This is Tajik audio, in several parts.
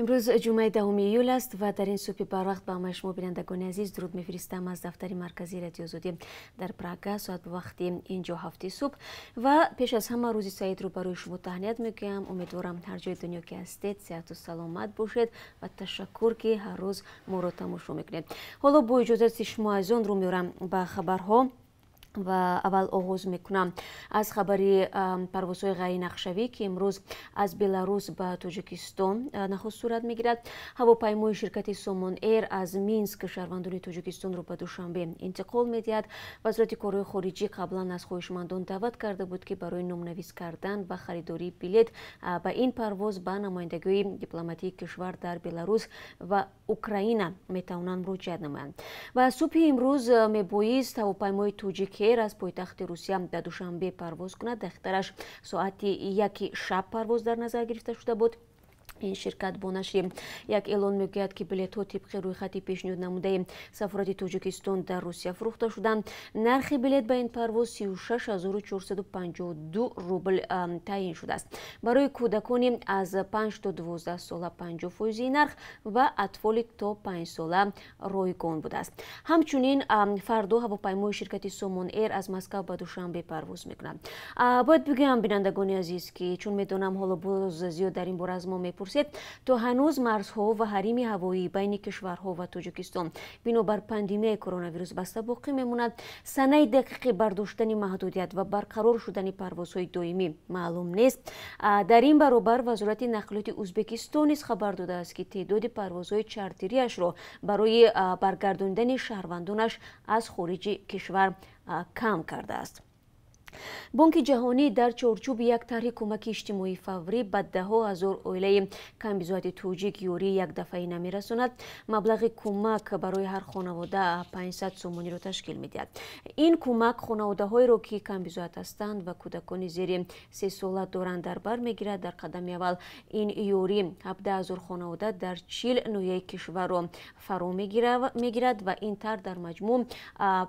имрӯз ҷумаи даҳуми июл аст ва дар ин субҳи барвақт ба ҳамаи шумо бинандагони азиз дуруд мефиристам аз дафтари марказии радиои озодӣ дар прага соат ба вақти инҷо ҳафти субҳ ва пеш аз ҳама рӯзи саидро барои шумо таҳният мегӯям умедворам ҳар ҷои дунё ки ҳастед сеҳату саломат бошед ва ташаккур ки ҳаррӯз моро тамошо мекунед ҳоло бо иҷозати шумо аз он рӯ меорам ба хабарҳо ва аввал оғоз мекунам аз хабари парвозҳои ғайринақшавӣ ки имрӯз аз беларус ба тоҷикистон нахуст сурат мегирад ҳавопаймои ширкати сомон эйр аз минск шаҳрвандони тоҷикистонро ба душанбе интиқол медиҳад вазорати кораҳои хориҷӣ қаблан аз хоҳишмандон даъват карда буд ки барои номнавис кардан ва харидории билет ба ин парвоз ба намояндагиҳои дипломатии кишвар дар беларус ва украина метавонанд муроҷиат намоянд ва субҳи имрӯз мебоист ҳавопаймои тоҷики кер аз пойтахти русия ба душанбе парвоз кунад дақиқтараш соати яки шаб парвоз дар назар гирифта шуда буд ин ширкат бо нашрим як эълон мегӯяд ки билетҳо тибқи рӯйхати пешниҳод намудаи сафорати тоҷикистон дар русия фурӯхта шуданд нархи билет ба ин парвоз 36452 рубл таъин шудааст барои кӯдакони аз 5 то 12 сола 50 фоизи нарх ва атфоли то 5 сола ройгон будааст ҳамчунин фардо ҳавопаймои ширкати сомон эйр аз москав ба душанбе парвоз мекунад бояд бигӯям бинандагони азиз ки чун медонам ҳоло боз зиёд дар ин бора аз мо мепур تو تا هنوز مرزها و حریم هوایی بین کشورها و تاجیکستان بنابر پندیمی کرونا ویروس بسته باقی میماند سنه دقیقی برداشتن محدودیت و برقرار شدن پروازهای دائمی معلوم نیست در این برابر وزارت نقلیات ازبکستان نیز خبر داده است که تعداد پروازهای چارتریاش را برای برگرداندن شهروندانش از خارج کشور کم کرده است бонки ҷаҳонӣ дар чорчӯби як тарҳи кӯмаки иҷтимоии фаврӣ ба даҳо ҳазор оилаи камбизоати тоҷик ёрии якдафаӣ намерасонад маблағи кӯмак барои ҳар хонавода 500 сомониро ташкил медиҳад ин кӯмак хонаводаҳоеро ки камбизоат ҳастанд ва кӯдакони зери сесола доранд дар бар мегирад дар қадами аввал ин ёри 17000 хонавода дар чил ноҳияи кишварро фаро мегирад ва ин тарҳ дар маҷмӯъ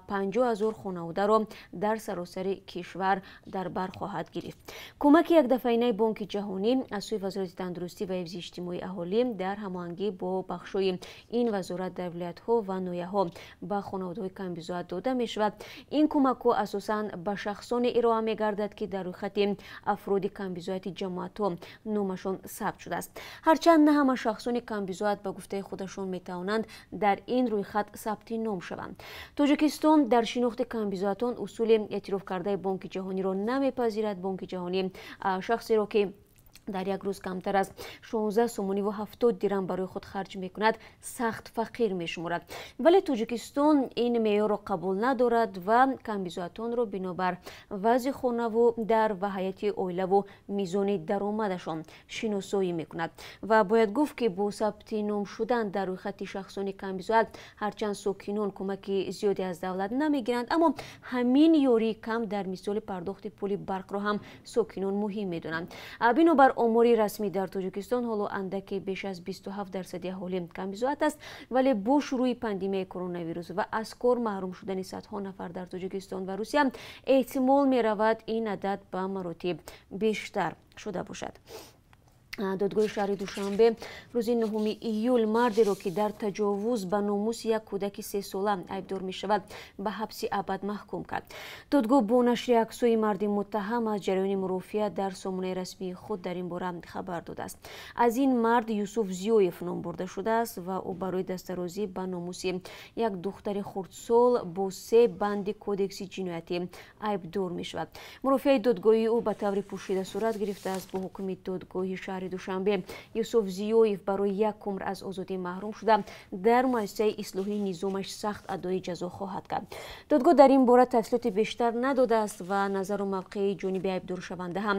50000 хонаводаро дар саросари киш кишвар дар бар хоҳад гирифт кӯмаки якдафаинаи бонки ҷаҳонӣ аз сӯи вазорати тандурустӣ ва ҳифзи иҷтимои аҳолӣ дар ҳамоҳангӣ бо бахшҳои ин вазорат дар вилоятҳо ва ноҳияҳо ба хонаводаҳои камбизоат дода мешавад ин кӯмакҳо асосан ба шахсоне ироа мегардад ки дар рӯйхати афроди камбизоати ҷамоатҳо номашон сабт шудааст ҳарчанд на ҳама шахсони камбизоат ба гуфтаи худашон метавонанд дар ин рӯйхат сабти ном шаванд тоҷикистон дар шинохти камбизоатон усули эътироф кардаи бонки بانک جهانی رو نمیپذیرد بانک جهانی شخصی رو که در یک روز کمتر از 16 سومونی و 70 درم برای خود خرج میکند سخت فقیر میشمورد ولی توجکستان این میار را قبول ندارد و کمبیزاتون رو بنابر وضع خونه و در و حیات اویله و میزان درآمدشان شناسایی و باید گفت که با ثبت نام شدن در روی خطی شخصان کمبیزات هرچند سوکینون کمک زیادی از دولت نمیگیرند. اما همین یوری کم در مثال پرداخت پول برق را هم ساکنان مهم میدونند. омори расмӣ дар тоҷикистон ҳоло андаке беш аз 27 дарсади аҳолӣ камбизоат аст вале бо шурӯи пандемияи коронавирус ва аз кор маҳрум шудани садҳо нафар дар тоҷикистон ва русия эҳтимол меравад ин адад ба маротиб бештар шуда бошад додгоҳи шаҳри душанбе рӯзи н июл мардеро ки дар таҷовуз ба номуси як кӯдаки сесола айбдор мешавад ба ҳабси абад маҳкум кард додгоҳ бо нашри аксҳои марди муттаҳам аз ҷараёни мурофиа дар сомонаи расмии худ дар ин бора хабар додааст аз ин мард юсуф зиёев ном бурда шудааст ва ӯ барои дастарозӣ ба номуси як духтари хурдсол бо се банди кодекси ҷинояти айбдор мешавад мурофиаи додгоҳии ӯ ба таври пӯшида сурат гирифтааст бо ҳукуми додгоҳи шаҳри шаҳри душанбе юсуф зиёев барои як умр аз озодӣ маҳрум шуда дар муассисаи ислоҳии низомаш сахт адои ҷазо хоҳад кард додгоҳ дар ин бора тафсилоти бештар надодааст ва назару мавқеи ҷониби айбдоршаванда ҳам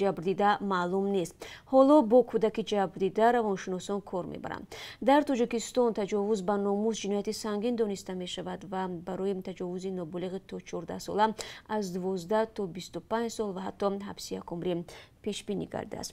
ҷабрдида маълум нест ҳоло бо кӯдаки ҷабрдида равоншиносон кор мебаранд дар тоҷикистон таҷовуз ба номус ҷинояти сангин дониста мешавад ва барои таҷовузи ноболиғи то чордаҳ сола аз дувоздаҳ то бисту панҷ сол ва ҳатто ҳабси як умри пешбинӣ гардааст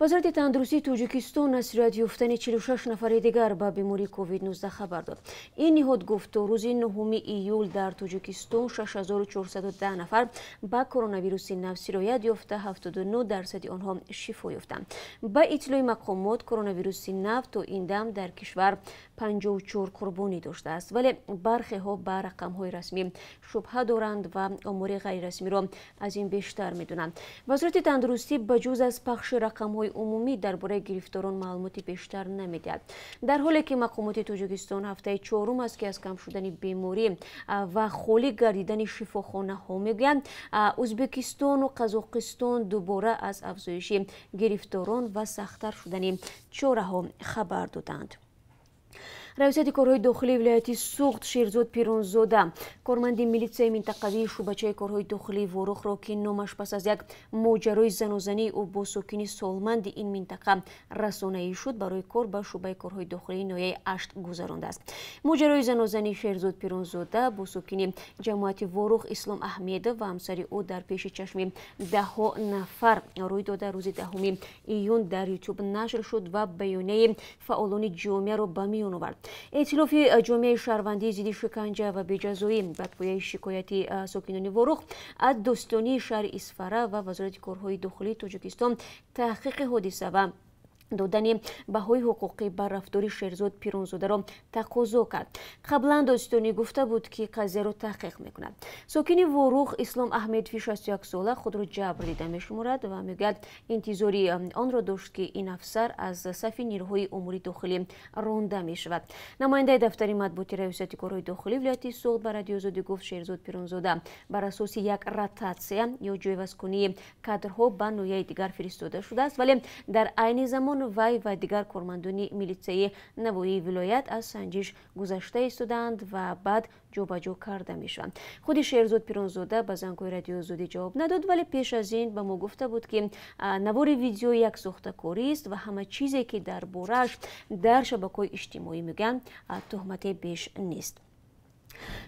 вазорати тандурустии тоҷикистон аз сироят ёфтани 46 нафари дигар ба бемории covid-19 хабар дод ин ниҳод гуфт то рӯзи 9 июл дар тоҷикистон 6410 нафар ба коронавируси нав сироят ёфта 79 дарсади онҳо шифо ёфтанд ба иттилои мақомот коронавируси нав то ин дам дар кишвар 54 қурбонӣ доштааст вале бархеҳо ба рақамҳои расмӣ шубҳа доранд ва омори ғайрирасмиро аз ин бештар медонанд вазорати тандурустӣ ба ҷуз аз пахши рақамҳои عمومی درباره گریفتاران معلوماتی بیشتر نمیدهد در حالی که مقامات توجیکستان هفته چهارم است که از کم شدن بیماری و خالی گردیدن شفاخانه ها میگویند ازبکستان و قزاقستان دوباره از افزایش گریفتاران و سختتر شدن چوره ها خبر دادند раисати корҳои дохилии вилояти суғд ширзод пирунзода корманди милитсияи минтақавии шӯъбачаи корҳои дохилии ворухро ки номаш пас аз як моҷарои занузании ӯ бо сокини солманди ин минтақа расонаӣ шуд барои кор ба шӯъбаи корҳои дохилии ноҳияи ашт гузарондааст моҷарои занузании шерзод пирунзода бо сокини ҷамоати ворух ислом аҳмедов ва ҳамсари ӯ дар пеши чашми даҳҳо нафар рӯй дода рӯзи даҳуми июн дар ютуб нашр шуд ва баёнияи фаъолони ҷомеаро ба миён овард ائتلافی جامعه شهروندی زیدی شکنجه و بجزایی بدپویه شکایتی ساکنان وروغ از دوستانی شهر اسفره و وزارت کارهای داخلی تاجیکستان تحقیق حادثه و додани баҳои ҳуқуқӣ ба рафтори шерзод пиронзодаро тақозо кард қаблан достиёнӣ гуфта буд ки қазияро таҳқиқ мекунад сокини ворух ислом аҳмедови шастяк сола худро ҷабр дида мешуморад ва мегӯяд интизори онро дошт ки ин афсар аз сафи нирӯҳои умури дохилӣ ронда мешавад намояндаи дафтари матбуоти раёсати корҳои дохилӣ вилояти суғд ба радиои озодӣ гуфт шерзод пиронзода бар асоси як ротатсия ё ҷойвазкунии кадрҳо ба ноҳияи дигар фиристода шудааст вале дар айни замон ҷаҳон вай ва дигар кормандони милитсияи навоии вилоят аз санҷиш гузашта истодаанд ва баъд ҷобаҷо карда мешаванд худи шерзод пиронзода ба зангҳои радиозудӣ ҷавоб надод вале пеш аз ин ба мо гуфта буд ки навори видео як сохтакорист ва ҳама чизе ки дар борааш дар шабакаҳои иҷтимоӣ мегӯянд тӯҳмате беш нест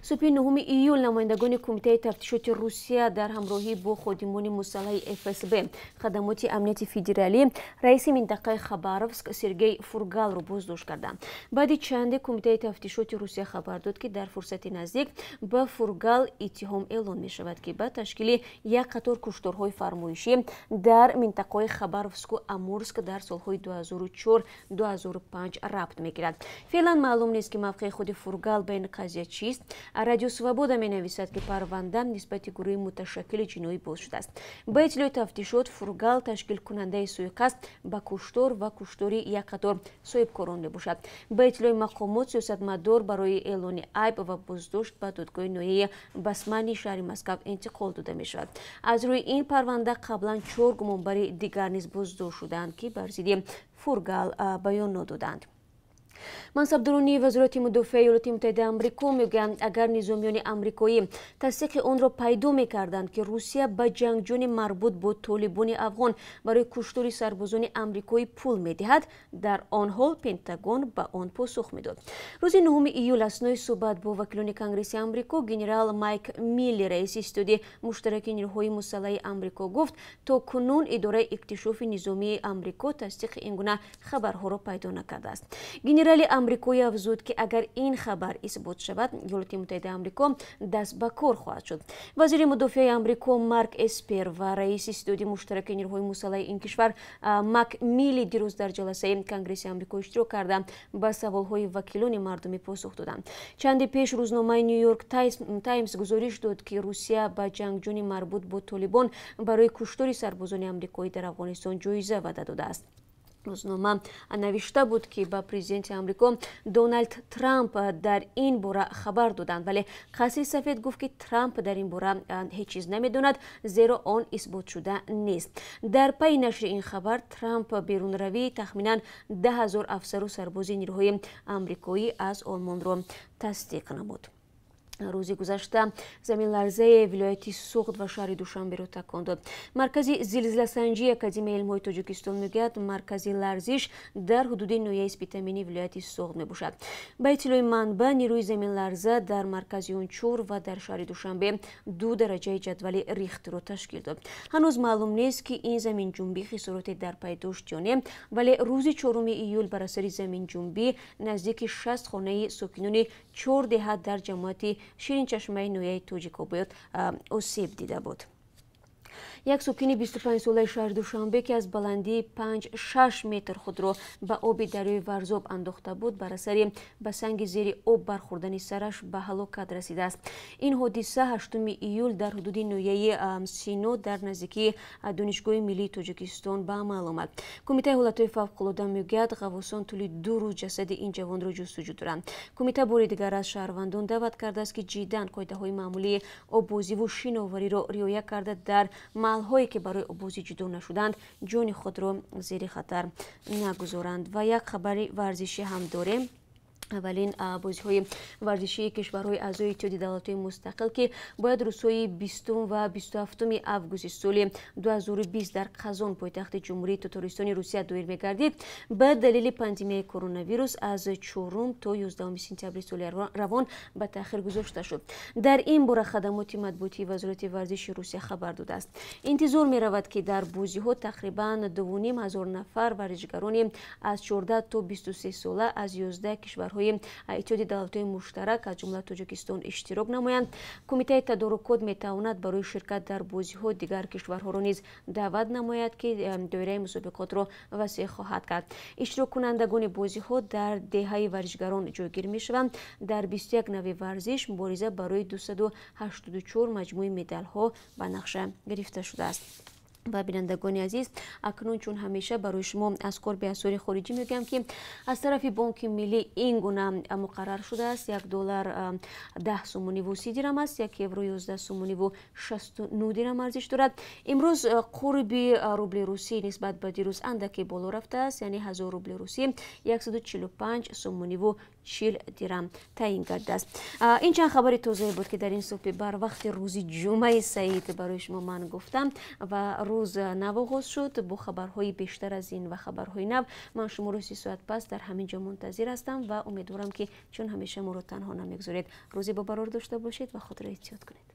субҳи 9 июл намояндагони кумитаи тафтишоти русия дар ҳамроҳӣ бо ходимони муссалаҳи фсб хадамоти амнияти федералӣ раиси минтақаи хабаровск сергей фургалро боздошт карда баъди чанде кумитаи тафтишоти русия хабар дод ки дар фурсати наздик ба фургал иттиҳом эълон мешавад ки ба ташкили як қатор куштурҳои фармоишӣ дар минтақаҳои хабаровску амурск дар солҳои 204 205 рабт мегирад феълан маълум нест ки мавқеи худи фургал ба ин қазия чист журналист радио свобода менависад ки парванда нисбати гурӯҳи муташаккили ҷиноӣ боз шудааст ба иттилои тафтишот фургал ташкилкунандаи суиқаст ба куштор ва куштори як қатор соҳибкорон мебошад ба иттилои мақомот сиёсатмадор барои эълони айб ва боздошт ба додгоҳи ноҳияи басмани шаҳри москав интиқол дода мешавад аз рӯи ин парванда қаблан чор гумонбари дигар низ боздошт шудаанд ки бар зидди фургал баён нододанд мансабдорони вазорати мудофиаи иёлоти муттаҳидаи амрико мегӯянд агар низомиёни амрикоӣ тасдиқи онро пайдо мекарданд ки русия ба ҷангҷӯёни марбут бо толибони афғон барои куштори сарбозони амрикоӣ пул медиҳад дар он ҳол пентагон ба он посух медод рӯзи нҳ июл аснои суҳбат бо вакилони конгресси амрико генерал майк милли раиси истиҳоди муштараки нирӯҳои мусаллаҳи амрико гуфт то кунун идораи иктишофи низомии амрико тасдиқи ин гуна хабарҳоро пайдо накардааст генерал федерали амрикоӣ афзуд ки агар ин хабар исбот шавад иёлоти муттаҳидаи амрико даст ба кор хоҳад шуд вазири мудофиаи амрико марк эспер ва раиси истиҳоди муштараки нирҳои мусаллаҳи ин кишвар мак милли дирӯз дар ҷаласаи конгресси амрико иштирок карда ба саволҳои вакилони мардумӣ посух доданд чанде пеш рӯзномаи ню йорк таймс гузориш дод ки русия ба ҷангҷӯни марбут бо толибон барои куштори сарбозони амрикоӣ дар афғонистон ҷоиза ваъда додааст рӯзнома навишта буд ки ба президенти амрико доналд трамп дар ин бора хабар доданд вале қасри сафед гуфт ки трамп дар ин бора ҳеҷ чиз намедонад зеро он исбот шуда нест дар пайи нашри ин хабар трамп берунравӣ тахминан д0 афсару сарбози нирӯҳои амрикоӣ аз олмонро тасдиқ намуд рӯзи гузашта заминларзаи вилояти суғд ва шаҳри душанберо такон дод маркази зилзиласанҷии академияи илмҳои тоҷикистон мегӯяд маркази ларзиш дар ҳудуди ноҳияи спитамини вилояти суғд мебошад ба иттилои манба нирӯи заминларза дар маркази унчур ва дар шаҳри душанбе ду дараҷаи ҷадвали рихтро ташкил дод ҳанӯз маълум нест ки ин заминҷунбӣ хисороте дар пай дошт ё не вале рӯзи чоруи июл бар асари заминҷунбӣ наздики шаст хонаи сокинони чор деҳа дар ҷамоати شیرین چشمه نویه توجیکو بود سیب دیده بود як сокини 25-солаи шаҳри душанбе ки аз баландии 56 метр худро ба оби дарёи варзоб андохта буд бар асари ба санги зери об бархӯрдани сараш ба ҳалокат расидааст ин ҳодиса 8 июл дар ҳудуди ноҳияи сино дар наздикии донишгоҳи миллии тоҷикистон ба амал омад кумитаи ҳолатҳои фавқулода мегӯяд ғавосон тӯли ду рӯз ҷасади ин ҷавонро ҷустуҷӯ дуранд кумита бори дигар аз шаҳрвандон даъват кардааст ки ҷиддан қоидаҳои маъмулии оббозиву шиновариро риоя карда дар малҳое ки барои обози ҷудо нашуданд ҷони худро зери хатар нагузоранд ва як хабари варзишӣ ҳам дорем аввалин бозиҳои варзишии кишварҳои аъзои иттиҳоди давлатҳои мустақил ки бояд рӯзҳои бистум ва бисту ҳафтуми августи соли дуҳазору бист дар қазон пойтахти ҷумҳурии тотористони русия доир мегардид ба далели пандемияи коронавирус аз чорум то ёздаҳуми сентябри соли равон ба таъхир гузошта шуд дар ин бора хадамоти матбуотии вазорати варзиши русия хабар додааст интизор меравад ки дар бозиҳо тақрибан дувуним ҳазор нафар варзишгарони аз чорда то бисту се сола аз ёздаҳ кишварҳо нерӯҳои иттиҳоди давлатҳои муштарак аз ҷумла тоҷикистон иштирок намоянд кумитаи тадорукот метавонад барои ширкат дар бозиҳо дигар кишварҳоро низ даъват намояд ки доираи мусобиқотро васеъ хоҳад кард иштироккунандагони бозиҳо дар деҳаи варзишгарон ҷойгир мешаванд дар бистуяк нави варзиш мубориза барои 284 маҷмӯи медалҳо ба нақша гирифта шудааст و بینندگان عزیز اکنون چون همیشه برای شما از به اسور خارجی میگم که از طرف بانک ملی این گونه مقرر شده است یک دلار 10 سومونی و 30 درم است یک یورو 11 سومونی و 69 درم ارزش دارد امروز قرب روبل روسی نسبت به دیروز اندکی بالا رفته است یعنی 1000 روبل روسی 145 سومونی و 40 درم تعیین کرده است این چند خبر تازه بود که در این صبح بر وقت روز جمعه سعید برای شما من گفتم و روز имрӯз навоғоз шуд бо хабарҳои бештар аз ин ва хабарҳои нав ман шуморо си соат пас дар ҳамин ҷо мунтазир ҳастам ва умедворам ки чун ҳамеша моро танҳо намегузоред рӯзи бобарор дошта бошед ва худро эҳтиёт кунед